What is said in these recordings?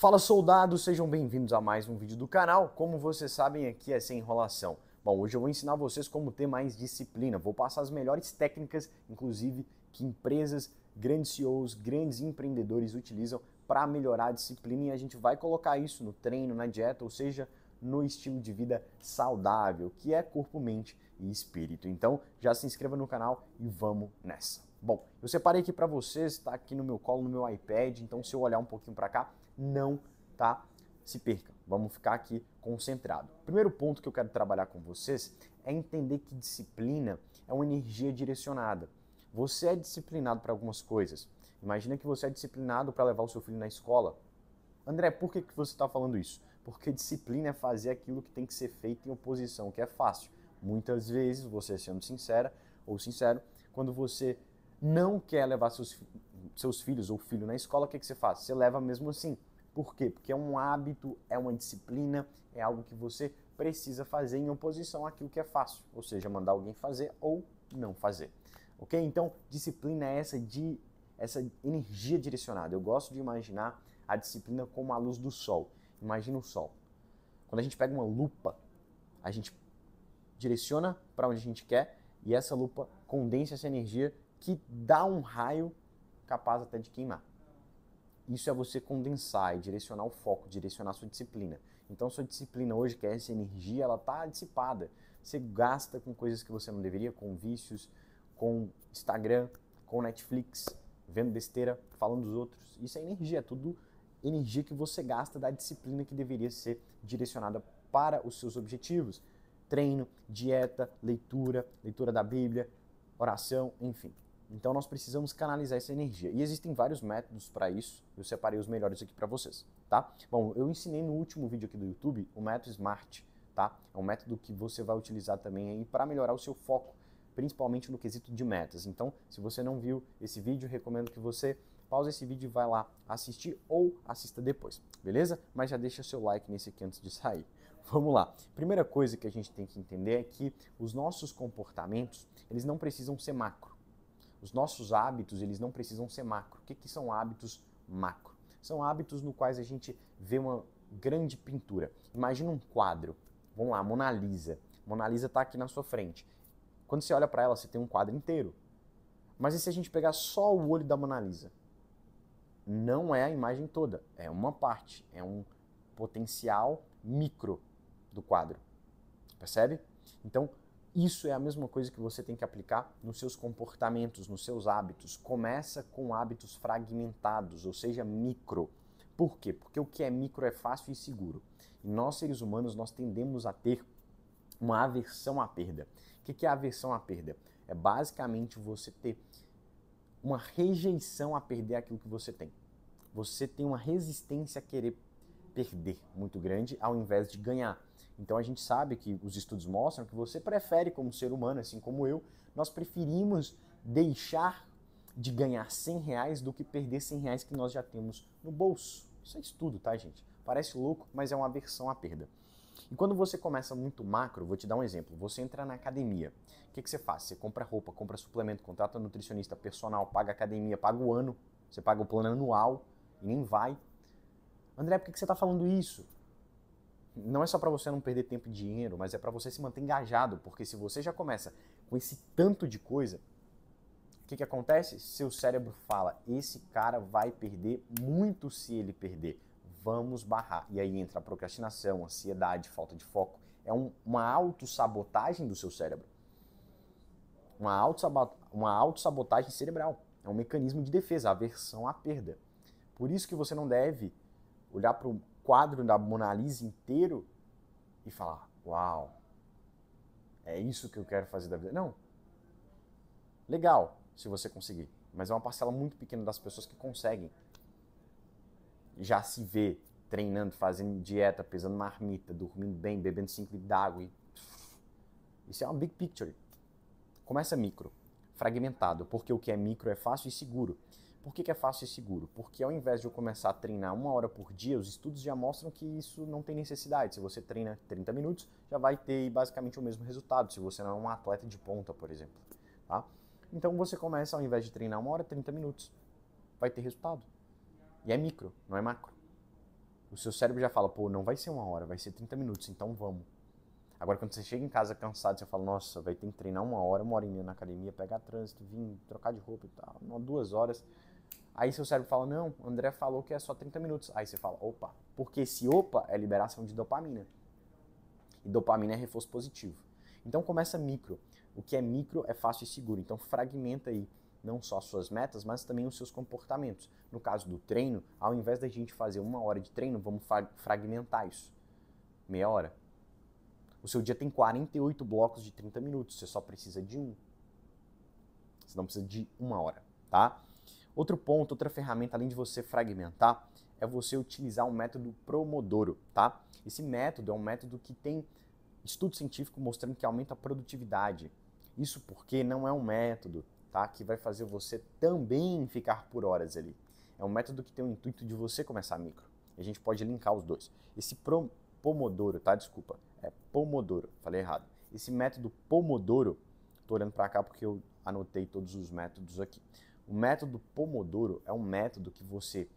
Fala soldados, sejam bem-vindos a mais um vídeo do canal. Como vocês sabem, aqui é sem enrolação. Bom, hoje eu vou ensinar vocês como ter mais disciplina. Vou passar as melhores técnicas, inclusive que empresas, grandes CEOs, grandes empreendedores utilizam para melhorar a disciplina e a gente vai colocar isso no treino, na dieta, ou seja, no estilo de vida saudável, que é corpo, mente e espírito. Então, já se inscreva no canal e vamos nessa. Bom, eu separei aqui para vocês, está aqui no meu colo, no meu iPad, então se eu olhar um pouquinho para cá, não tá se perca. Vamos ficar aqui concentrado. primeiro ponto que eu quero trabalhar com vocês é entender que disciplina é uma energia direcionada. Você é disciplinado para algumas coisas. Imagina que você é disciplinado para levar o seu filho na escola. André, por que, que você está falando isso? Porque disciplina é fazer aquilo que tem que ser feito em oposição, que é fácil. Muitas vezes, você sendo sincera ou sincero, quando você não quer levar seus, seus filhos ou filho na escola, o que, que você faz? Você leva mesmo assim por quê? Porque é um hábito, é uma disciplina, é algo que você precisa fazer em oposição àquilo que é fácil, ou seja, mandar alguém fazer ou não fazer. Ok? Então, disciplina é essa de essa energia direcionada. Eu gosto de imaginar a disciplina como a luz do sol. Imagina o sol. Quando a gente pega uma lupa, a gente direciona para onde a gente quer e essa lupa condensa essa energia que dá um raio capaz até de queimar. Isso é você condensar e direcionar o foco, direcionar a sua disciplina. Então, sua disciplina hoje, que é essa energia, ela está dissipada. Você gasta com coisas que você não deveria, com vícios, com Instagram, com Netflix, vendo besteira, falando dos outros. Isso é energia, é tudo energia que você gasta da disciplina que deveria ser direcionada para os seus objetivos. Treino, dieta, leitura, leitura da Bíblia, oração, enfim. Então nós precisamos canalizar essa energia. E existem vários métodos para isso. Eu separei os melhores aqui para vocês, tá? Bom, eu ensinei no último vídeo aqui do YouTube o método SMART, tá? É um método que você vai utilizar também aí para melhorar o seu foco, principalmente no quesito de metas. Então, se você não viu esse vídeo, recomendo que você pause esse vídeo e vá lá assistir ou assista depois, beleza? Mas já deixa seu like nesse aqui antes de sair. Vamos lá. Primeira coisa que a gente tem que entender é que os nossos comportamentos, eles não precisam ser macro os nossos hábitos, eles não precisam ser macro. O que, que são hábitos macro? São hábitos no quais a gente vê uma grande pintura. Imagina um quadro. Vamos lá, Mona Lisa. Mona Lisa está aqui na sua frente. Quando você olha para ela, você tem um quadro inteiro. Mas e se a gente pegar só o olho da Mona Lisa? Não é a imagem toda, é uma parte, é um potencial micro do quadro. Percebe? Então, isso é a mesma coisa que você tem que aplicar nos seus comportamentos, nos seus hábitos. Começa com hábitos fragmentados, ou seja, micro. Por quê? Porque o que é micro é fácil e seguro. E nós, seres humanos, nós tendemos a ter uma aversão à perda. O que é aversão à perda? É basicamente você ter uma rejeição a perder aquilo que você tem. Você tem uma resistência a querer perder muito grande ao invés de ganhar. Então a gente sabe que os estudos mostram que você prefere, como ser humano, assim como eu, nós preferimos deixar de ganhar 100 reais do que perder 100 reais que nós já temos no bolso. Isso é estudo, tá, gente? Parece louco, mas é uma aversão à perda. E quando você começa muito macro, vou te dar um exemplo. Você entra na academia. O que, que você faz? Você compra roupa, compra suplemento, contrata um nutricionista, personal, paga academia, paga o ano, você paga o plano anual e nem vai. André, por que, que você está falando isso? não é só para você não perder tempo e dinheiro, mas é para você se manter engajado, porque se você já começa com esse tanto de coisa, o que, que acontece? Seu cérebro fala: esse cara vai perder muito se ele perder, vamos barrar. E aí entra a procrastinação, ansiedade, falta de foco. É um, uma autossabotagem do seu cérebro. Uma autossabotagem uma cerebral. É um mecanismo de defesa, aversão à perda. Por isso que você não deve olhar para o quadro da Mona Lisa inteiro e falar: Uau, é isso que eu quero fazer da vida. Não. Legal, se você conseguir. Mas é uma parcela muito pequena das pessoas que conseguem. Já se vê treinando, fazendo dieta, pesando marmita, dormindo bem, bebendo 5 litros d'água. E... Isso é uma big picture. Começa micro, fragmentado, porque o que é micro é fácil e seguro. Por que, que, é fácil e seguro? Porque ao invés de eu começar a treinar uma hora por dia, os estudos já mostram que isso não tem necessidade. Se você treina 30 minutos, já vai ter basicamente o mesmo resultado, se você não é um atleta de ponta, por exemplo. Tá? Então você começa, ao invés de treinar uma hora, 30 minutos. Vai ter resultado. E é micro, não é macro. O seu cérebro já fala, pô, não vai ser uma hora, vai ser 30 minutos, então vamos. Agora, quando você chega em casa cansado, você fala, nossa, vai ter que treinar uma hora, uma hora e meia na academia, pegar trânsito, vir trocar de roupa e tal, duas horas Aí seu cérebro fala, não, André falou que é só 30 minutos. Aí você fala, opa, porque esse opa é liberação de dopamina. E dopamina é reforço positivo. Então começa micro. O que é micro é fácil e seguro. Então fragmenta aí não só as suas metas, mas também os seus comportamentos. No caso do treino, ao invés da gente fazer uma hora de treino, vamos fragmentar isso. Meia hora. O seu dia tem 48 blocos de 30 minutos, você só precisa de um. Você não precisa de uma hora, tá? Outro ponto, outra ferramenta, além de você fragmentar, é você utilizar um método Promodoro, tá? Esse método é um método que tem estudo científico mostrando que aumenta a produtividade. Isso porque não é um método, tá? Que vai fazer você também ficar por horas ali. É um método que tem o intuito de você começar micro. a gente pode linkar os dois. Esse pro, Pomodoro, tá? Desculpa. É Pomodoro, falei errado. Esse método Pomodoro, tô olhando para cá porque eu anotei todos os métodos aqui. O método Pomodoro é um método que você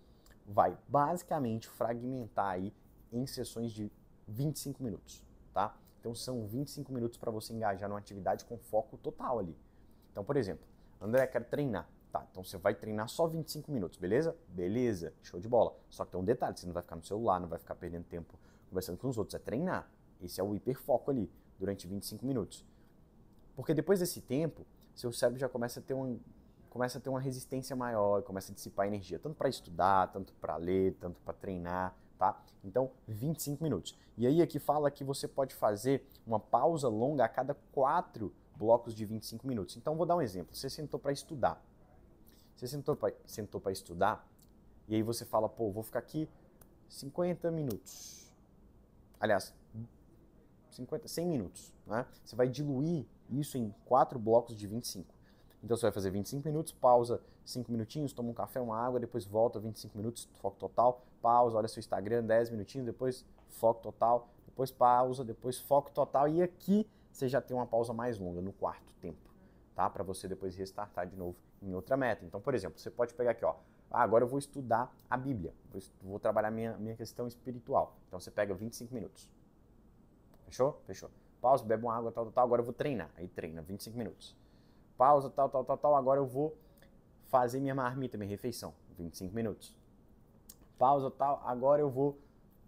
vai basicamente fragmentar aí em sessões de 25 minutos, tá? Então são 25 minutos para você engajar numa atividade com foco total ali. Então, por exemplo, André, quero treinar. Tá, então você vai treinar só 25 minutos, beleza? Beleza, show de bola. Só que tem um detalhe, você não vai ficar no celular, não vai ficar perdendo tempo conversando com os outros, é treinar. Esse é o hiperfoco ali, durante 25 minutos. Porque depois desse tempo, seu cérebro já começa a ter um, começa a ter uma resistência maior, começa a dissipar energia, tanto para estudar, tanto para ler, tanto para treinar, tá? Então, 25 minutos. E aí aqui fala que você pode fazer uma pausa longa a cada quatro blocos de 25 minutos. Então, vou dar um exemplo. Você sentou para estudar. Você sentou para sentou estudar e aí você fala, pô, vou ficar aqui 50 minutos. Aliás, 50, 100 minutos. Né? Você vai diluir isso em quatro blocos de 25. Então você vai fazer 25 minutos, pausa 5 minutinhos, toma um café, uma água, depois volta 25 minutos, foco total, pausa, olha seu Instagram 10 minutinhos, depois foco total, depois pausa, depois foco total e aqui você já tem uma pausa mais longa no quarto tempo, tá? Para você depois restartar de novo em outra meta. Então, por exemplo, você pode pegar aqui, ó, ah, agora eu vou estudar a Bíblia, vou, trabalhar minha, minha questão espiritual. Então você pega 25 minutos. Fechou? Fechou. Pausa, bebe uma água, tal, tal, tal. Agora eu vou treinar. Aí treina 25 minutos pausa, tal, tal, tal, tal. Agora eu vou fazer minha marmita, minha refeição. 25 minutos. Pausa, tal. Agora eu vou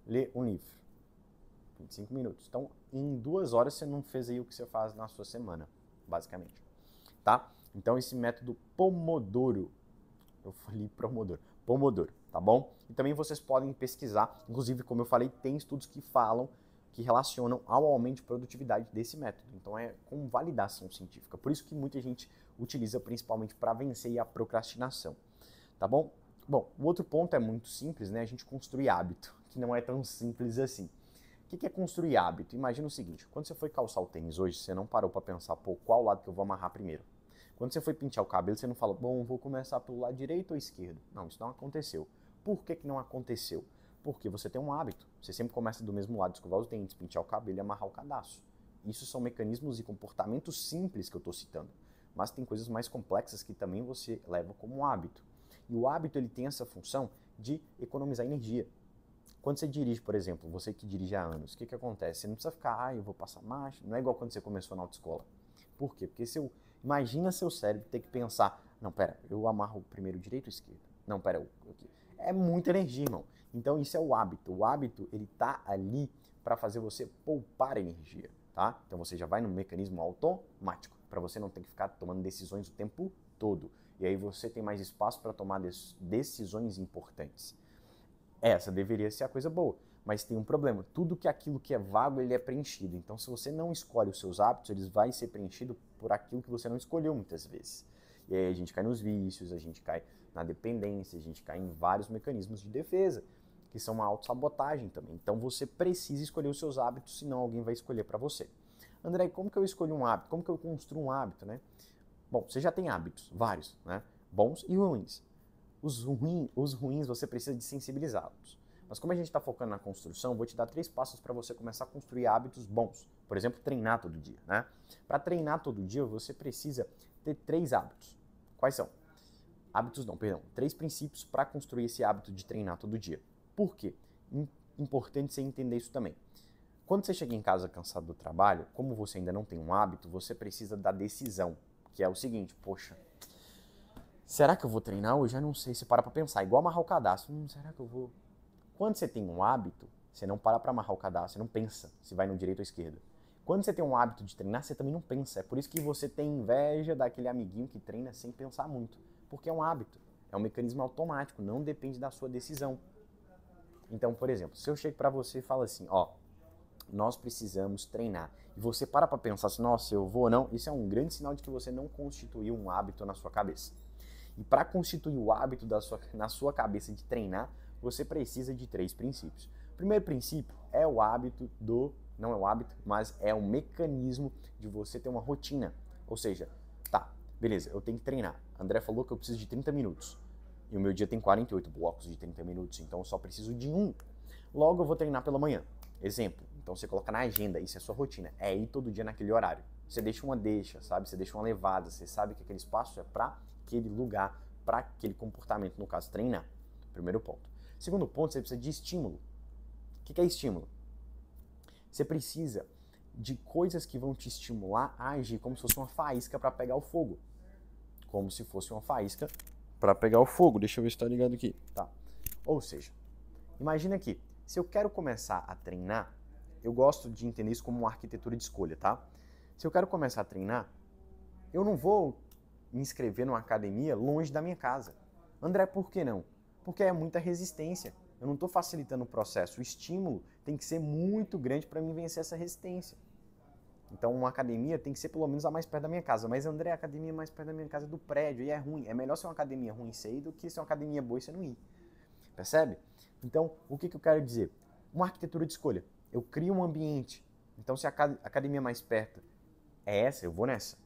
ler um livro. 25 minutos. Então, em duas horas você não fez aí o que você faz na sua semana, basicamente. Tá? Então, esse método Pomodoro. Eu falei Pomodoro. Pomodoro, tá bom? E também vocês podem pesquisar. Inclusive, como eu falei, tem estudos que falam que relacionam ao aumento de produtividade desse método. Então é com validação científica. Por isso que muita gente utiliza principalmente para vencer a procrastinação. Tá bom? Bom, o outro ponto é muito simples, né? A gente construir hábito, que não é tão simples assim. O que é construir hábito? Imagina o seguinte: quando você foi calçar o tênis hoje, você não parou para pensar, pô, qual lado que eu vou amarrar primeiro? Quando você foi pintar o cabelo, você não falou, bom, vou começar pelo lado direito ou esquerdo? Não, isso não aconteceu. Por que, que não aconteceu? Porque você tem um hábito. Você sempre começa do mesmo lado, escovar os dentes, pentear o cabelo e amarrar o cadastro. Isso são mecanismos e comportamentos simples que eu estou citando. Mas tem coisas mais complexas que também você leva como hábito. E o hábito ele tem essa função de economizar energia. Quando você dirige, por exemplo, você que dirige há anos, o que, que acontece? Você não precisa ficar, ah, eu vou passar marcha. Não é igual quando você começou na autoescola. Por quê? Porque seu, imagina seu cérebro ter que pensar, não, pera, eu amarro primeiro direito ou esquerdo? Não, pera, eu, eu, é muita energia, irmão. Então isso é o hábito. O hábito ele tá ali para fazer você poupar energia, tá? Então você já vai no mecanismo automático para você não ter que ficar tomando decisões o tempo todo. E aí você tem mais espaço para tomar decisões importantes. Essa deveria ser a coisa boa, mas tem um problema. Tudo que aquilo que é vago, ele é preenchido. Então se você não escolhe os seus hábitos, eles vão ser preenchidos por aquilo que você não escolheu muitas vezes. E aí a gente cai nos vícios, a gente cai na dependência, a gente cai em vários mecanismos de defesa que são uma autossabotagem também. Então você precisa escolher os seus hábitos, senão alguém vai escolher para você. André, como que eu escolho um hábito? Como que eu construo um hábito, né? Bom, você já tem hábitos, vários, né? Bons e ruins. Os, ruins, os ruins você precisa de sensibilizá-los. Mas como a gente está focando na construção, vou te dar três passos para você começar a construir hábitos bons. Por exemplo, treinar todo dia, né? Para treinar todo dia, você precisa ter três hábitos. Quais são? Hábitos não, perdão. Três princípios para construir esse hábito de treinar todo dia. Por quê? Importante você entender isso também. Quando você chega em casa cansado do trabalho, como você ainda não tem um hábito, você precisa da decisão, que é o seguinte: poxa, será que eu vou treinar hoje? Eu não sei. Você para para pensar, igual amarrar o cadastro. Hum, será que eu vou? Quando você tem um hábito, você não para para amarrar o cadastro, você não pensa se vai no direito ou esquerda. Quando você tem um hábito de treinar, você também não pensa. É por isso que você tem inveja daquele amiguinho que treina sem pensar muito, porque é um hábito, é um mecanismo automático, não depende da sua decisão. Então, por exemplo, se eu chego para você e falo assim, ó, nós precisamos treinar. E você para para pensar se, assim, nossa, eu vou ou não, isso é um grande sinal de que você não constituiu um hábito na sua cabeça. E para constituir o hábito da sua, na sua cabeça de treinar, você precisa de três princípios. O primeiro princípio é o hábito do, não é o hábito, mas é o mecanismo de você ter uma rotina. Ou seja, tá, beleza, eu tenho que treinar. André falou que eu preciso de 30 minutos. E o meu dia tem 48 blocos de 30 minutos, então eu só preciso de um. Logo eu vou treinar pela manhã. Exemplo. Então você coloca na agenda, isso é sua rotina. É ir todo dia naquele horário. Você deixa uma deixa, sabe? Você deixa uma levada, você sabe que aquele espaço é para aquele lugar, para aquele comportamento, no caso, treinar. Primeiro ponto. Segundo ponto, você precisa de estímulo. O que é estímulo? Você precisa de coisas que vão te estimular a agir como se fosse uma faísca para pegar o fogo. Como se fosse uma faísca para pegar o fogo. Deixa eu ver se está ligado aqui. Tá. Ou seja, imagina aqui, se eu quero começar a treinar, eu gosto de entender isso como uma arquitetura de escolha, tá? Se eu quero começar a treinar, eu não vou me inscrever numa academia longe da minha casa. André, por que não? Porque é muita resistência. Eu não estou facilitando o processo. O estímulo tem que ser muito grande para mim vencer essa resistência. Então, uma academia tem que ser pelo menos a mais perto da minha casa. Mas, André, a academia mais perto da minha casa é do prédio e é ruim. É melhor ser uma academia ruim e ir do que ser uma academia boa e você não ir. Percebe? Então, o que, que eu quero dizer? Uma arquitetura de escolha. Eu crio um ambiente. Então, se a academia mais perto é essa, eu vou nessa.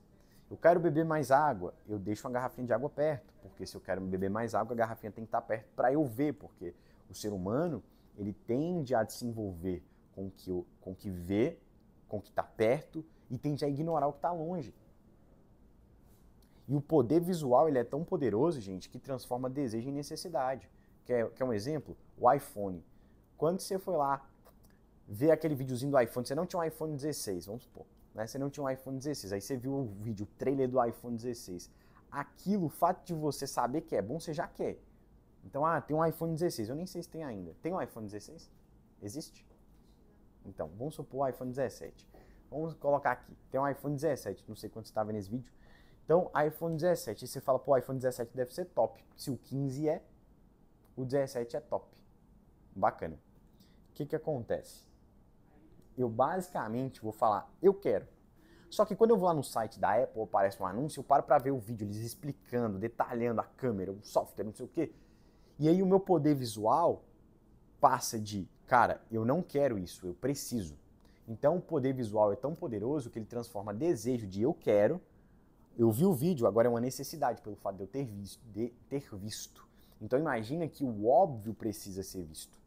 Eu quero beber mais água, eu deixo uma garrafinha de água perto, porque se eu quero beber mais água, a garrafinha tem que estar perto para eu ver, porque o ser humano ele tende a envolver com o que, com o que vê com o que está perto e tende a ignorar o que está longe. E o poder visual ele é tão poderoso, gente, que transforma desejo em necessidade. Quer, quer um exemplo? O iPhone. Quando você foi lá ver aquele videozinho do iPhone, você não tinha um iPhone 16, vamos supor. Né? Você não tinha um iPhone 16, aí você viu o vídeo, o trailer do iPhone 16. Aquilo, o fato de você saber que é bom, você já quer. Então, ah, tem um iPhone 16, eu nem sei se tem ainda. Tem um iPhone 16? Existe? Então, vamos supor o iPhone 17. Vamos colocar aqui, tem um iPhone 17, não sei quanto você está vendo esse vídeo. Então, iPhone 17, e você fala, pô, iPhone 17 deve ser top. Se o 15 é, o 17 é top. Bacana. O que que acontece? Eu basicamente vou falar, eu quero. Só que quando eu vou lá no site da Apple, aparece um anúncio, eu paro para ver o vídeo, eles explicando, detalhando a câmera, o software, não sei o quê. E aí o meu poder visual passa de cara, eu não quero isso, eu preciso. Então o poder visual é tão poderoso que ele transforma desejo de eu quero. Eu vi o vídeo, agora é uma necessidade pelo fato de eu ter visto, de ter visto. Então imagina que o óbvio precisa ser visto.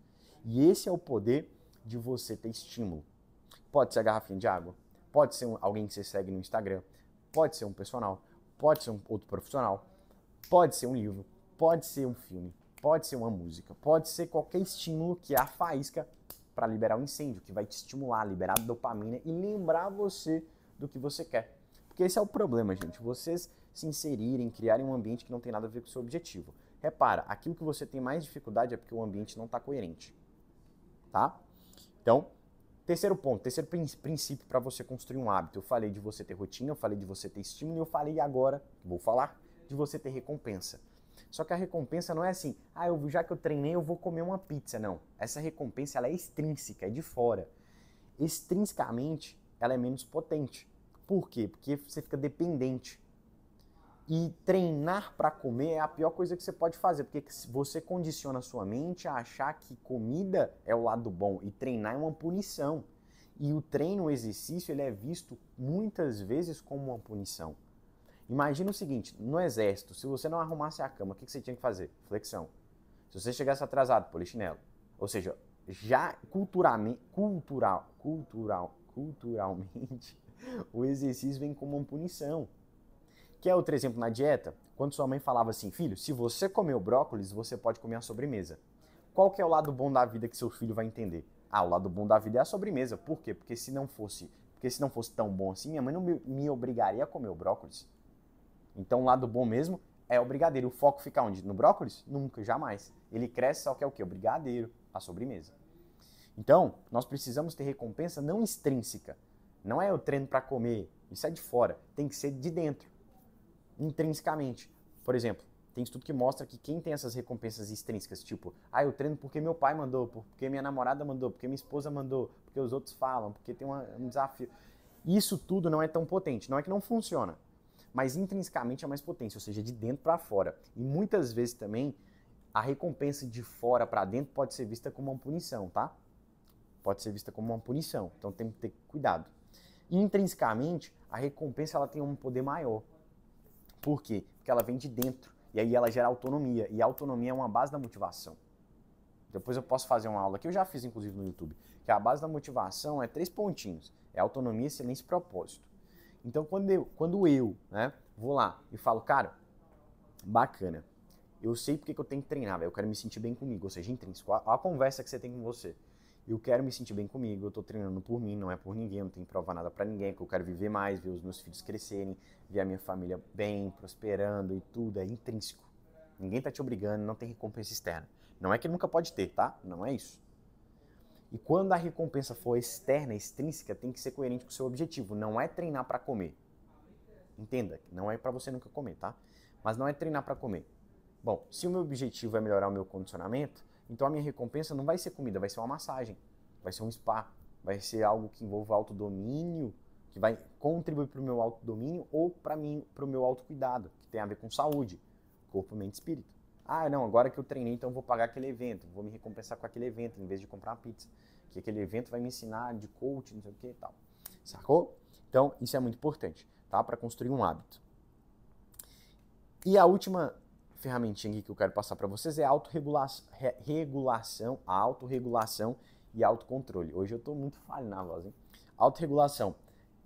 E esse é o poder de você ter estímulo. Pode ser a garrafinha de água, pode ser alguém que você segue no Instagram, pode ser um personal, pode ser um outro profissional, pode ser um livro, pode ser um filme. Pode ser uma música, pode ser qualquer estímulo que é a faísca para liberar o um incêndio, que vai te estimular, liberar dopamina e lembrar você do que você quer. Porque esse é o problema, gente. Vocês se inserirem, criarem um ambiente que não tem nada a ver com o seu objetivo. Repara, aquilo que você tem mais dificuldade é porque o ambiente não está coerente. Tá? Então, terceiro ponto, terceiro princípio para você construir um hábito. Eu falei de você ter rotina, eu falei de você ter estímulo e eu falei agora, vou falar, de você ter recompensa. Só que a recompensa não é assim, ah, eu, já que eu treinei, eu vou comer uma pizza. Não. Essa recompensa ela é extrínseca, é de fora. Extrinsecamente, ela é menos potente. Por quê? Porque você fica dependente. E treinar para comer é a pior coisa que você pode fazer, porque você condiciona a sua mente a achar que comida é o lado bom e treinar é uma punição. E o treino, o exercício, ele é visto muitas vezes como uma punição. Imagina o seguinte, no exército, se você não arrumasse a cama, o que, você tinha que fazer? Flexão. Se você chegasse atrasado, polichinelo. Ou seja, já culturalmente, cultural, cultural, culturalmente, o exercício vem como uma punição. Quer outro exemplo na dieta? Quando sua mãe falava assim, filho, se você comer o brócolis, você pode comer a sobremesa. Qual que é o lado bom da vida que seu filho vai entender? Ah, o lado bom da vida é a sobremesa. Por quê? Porque se não fosse, porque se não fosse tão bom assim, minha mãe não me, me obrigaria a comer o brócolis. Então, o lado bom mesmo é o brigadeiro. O foco fica onde? No brócolis? Nunca, jamais. Ele cresce só que é o que? O brigadeiro, a sobremesa. Então, nós precisamos ter recompensa não extrínseca. Não é eu treino para comer, isso é de fora. Tem que ser de dentro, intrinsecamente. Por exemplo, tem estudo que mostra que quem tem essas recompensas extrínsecas, tipo, ah, eu treino porque meu pai mandou, porque minha namorada mandou, porque minha esposa mandou, porque os outros falam, porque tem uma, um desafio. Isso tudo não é tão potente. Não é que não funciona, mas intrinsecamente é mais potência, ou seja, de dentro para fora. E muitas vezes também a recompensa de fora para dentro pode ser vista como uma punição, tá? Pode ser vista como uma punição, então tem que ter cuidado. Intrinsecamente, a recompensa ela tem um poder maior. Por quê? Porque ela vem de dentro e aí ela gera autonomia, e a autonomia é uma base da motivação. Depois eu posso fazer uma aula que eu já fiz, inclusive, no YouTube, que a base da motivação é três pontinhos: é autonomia, silêncio e propósito. Então, quando eu, quando eu né, vou lá e falo, cara, bacana, eu sei porque que eu tenho que treinar, véio, eu quero me sentir bem comigo, ou seja, intrínseco, a, a conversa que você tem com você. Eu quero me sentir bem comigo, eu tô treinando por mim, não é por ninguém, eu não tenho é que provar nada para ninguém, porque eu quero viver mais, ver os meus filhos crescerem, ver a minha família bem, prosperando e tudo, é intrínseco. Ninguém tá te obrigando, não tem recompensa externa. Não é que nunca pode ter, tá? Não é isso. E quando a recompensa for externa, extrínseca, tem que ser coerente com o seu objetivo. Não é treinar para comer. Entenda, não é para você nunca comer, tá? Mas não é treinar para comer. Bom, se o meu objetivo é melhorar o meu condicionamento, então a minha recompensa não vai ser comida, vai ser uma massagem, vai ser um spa, vai ser algo que envolva autodomínio, que vai contribuir para o meu autodomínio ou para mim, para o meu autocuidado, que tem a ver com saúde, corpo, mente e espírito. Ah, não, agora que eu treinei, então eu vou pagar aquele evento, vou me recompensar com aquele evento, em vez de comprar uma pizza. Que aquele evento vai me ensinar de coaching, não sei o que e tal. Sacou? Então, isso é muito importante, tá? Para construir um hábito. E a última ferramentinha que eu quero passar para vocês é a autorregulação, regulação, a autorregulação e autocontrole. Hoje eu estou muito falho na voz, hein? Autorregulação,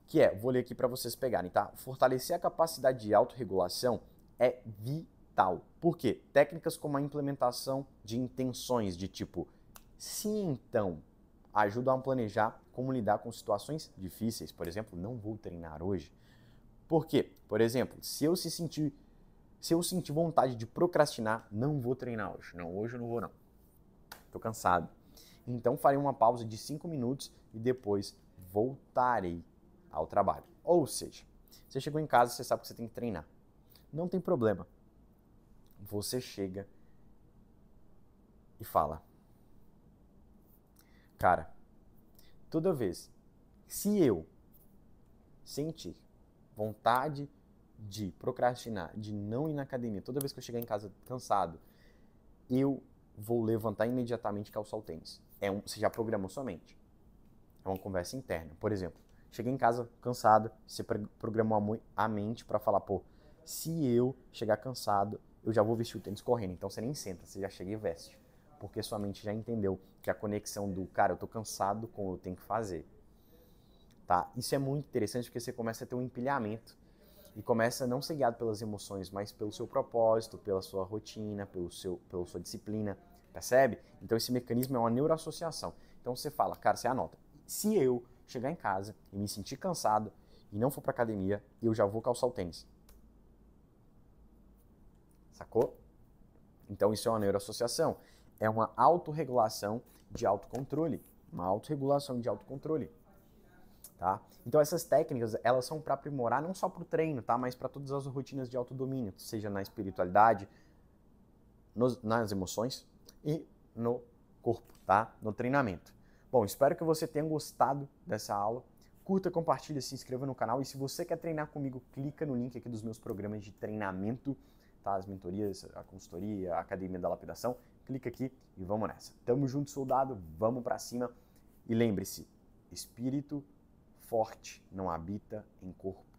que é, vou ler aqui para vocês pegarem, tá? Fortalecer a capacidade de autorregulação é vital mental. Por quê? Técnicas como a implementação de intenções de tipo se então ajudam a planejar como lidar com situações difíceis. Por exemplo, não vou treinar hoje. Por quê? Por exemplo, se eu se sentir se eu sentir vontade de procrastinar, não vou treinar hoje. Não, hoje eu não vou não. Estou cansado. Então farei uma pausa de 5 minutos e depois voltarei ao trabalho. Ou seja, você chegou em casa, você sabe que você tem que treinar. Não tem problema você chega e fala: Cara, toda vez se eu sentir vontade de procrastinar, de não ir na academia, toda vez que eu chegar em casa cansado, eu vou levantar imediatamente e calçar o tênis. É um, você já programou sua mente. É uma conversa interna. Por exemplo, cheguei em casa cansado, você programou a mente para falar, pô, se eu chegar cansado, eu já vou vestir o tênis correndo. Então você nem senta, você já chega e veste. Porque sua mente já entendeu que a conexão do cara, eu tô cansado com o eu tenho que fazer. Tá? Isso é muito interessante porque você começa a ter um empilhamento e começa a não ser guiado pelas emoções, mas pelo seu propósito, pela sua rotina, pelo seu, pela sua disciplina, percebe? Então esse mecanismo é uma neuroassociação. Então você fala, cara, você anota. Se eu chegar em casa e me sentir cansado e não for para academia, eu já vou calçar o tênis sacou? Então isso é uma neuroassociação, é uma autorregulação de autocontrole, uma autorregulação de autocontrole. Tá? Então essas técnicas, elas são para aprimorar não só para o treino, tá? mas para todas as rotinas de autodomínio, seja na espiritualidade, nos, nas emoções e no corpo, tá? no treinamento. Bom, espero que você tenha gostado dessa aula. Curta, compartilha, se inscreva no canal e se você quer treinar comigo, clica no link aqui dos meus programas de treinamento tá? As mentorias, a consultoria, a academia da lapidação. Clica aqui e vamos nessa. Tamo junto, soldado, vamos para cima. E lembre-se, espírito forte não habita em corpo